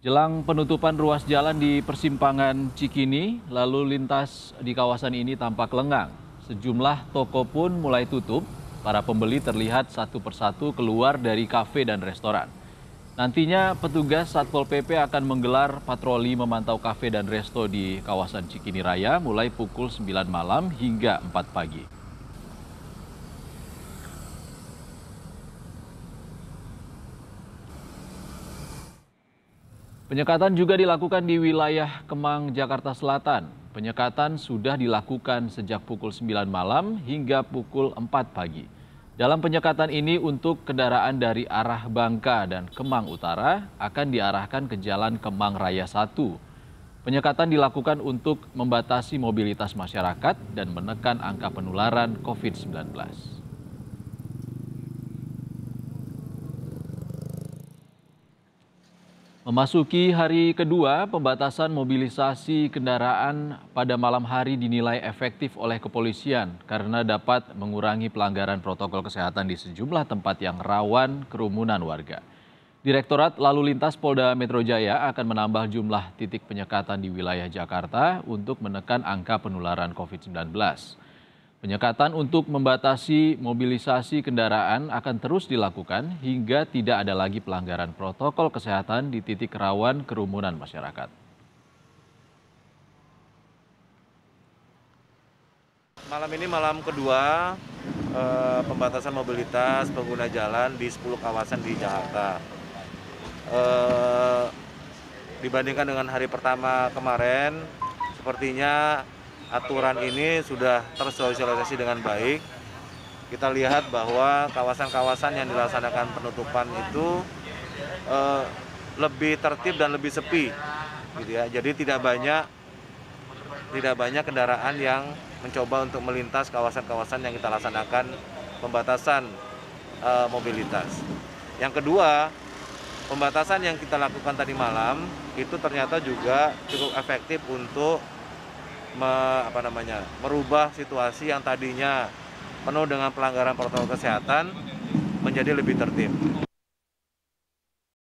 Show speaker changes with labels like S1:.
S1: Jelang penutupan ruas jalan di persimpangan Cikini, lalu lintas di kawasan ini tampak lengang. Sejumlah toko pun mulai tutup. Para pembeli terlihat satu persatu keluar dari kafe dan restoran. Nantinya petugas Satpol PP akan menggelar patroli memantau kafe dan resto di kawasan Cikini Raya mulai pukul 9 malam hingga 4 pagi. Penyekatan juga dilakukan di wilayah Kemang, Jakarta Selatan. Penyekatan sudah dilakukan sejak pukul 9 malam hingga pukul 4 pagi. Dalam penyekatan ini untuk kendaraan dari arah Bangka dan Kemang Utara akan diarahkan ke Jalan Kemang Raya 1. Penyekatan dilakukan untuk membatasi mobilitas masyarakat dan menekan angka penularan COVID-19. Memasuki hari kedua, pembatasan mobilisasi kendaraan pada malam hari dinilai efektif oleh kepolisian karena dapat mengurangi pelanggaran protokol kesehatan di sejumlah tempat yang rawan kerumunan warga. Direktorat Lalu Lintas Polda Metro Jaya akan menambah jumlah titik penyekatan di wilayah Jakarta untuk menekan angka penularan COVID-19. Penyekatan untuk membatasi mobilisasi kendaraan akan terus dilakukan hingga tidak ada lagi pelanggaran protokol kesehatan di titik rawan kerumunan masyarakat.
S2: Malam ini malam kedua eh, pembatasan mobilitas pengguna jalan di 10 kawasan di Jakarta. Eh, dibandingkan dengan hari pertama kemarin, sepertinya aturan ini sudah tersosialisasi dengan baik. Kita lihat bahwa kawasan-kawasan yang dilaksanakan penutupan itu eh, lebih tertib dan lebih sepi, gitu ya. Jadi tidak banyak tidak banyak kendaraan yang mencoba untuk melintas kawasan-kawasan yang kita laksanakan pembatasan eh, mobilitas. Yang kedua, pembatasan yang kita lakukan tadi malam itu ternyata juga cukup efektif untuk me, apa namanya merubah situasi yang tadinya penuh dengan pelanggaran protokol kesehatan menjadi lebih tertib.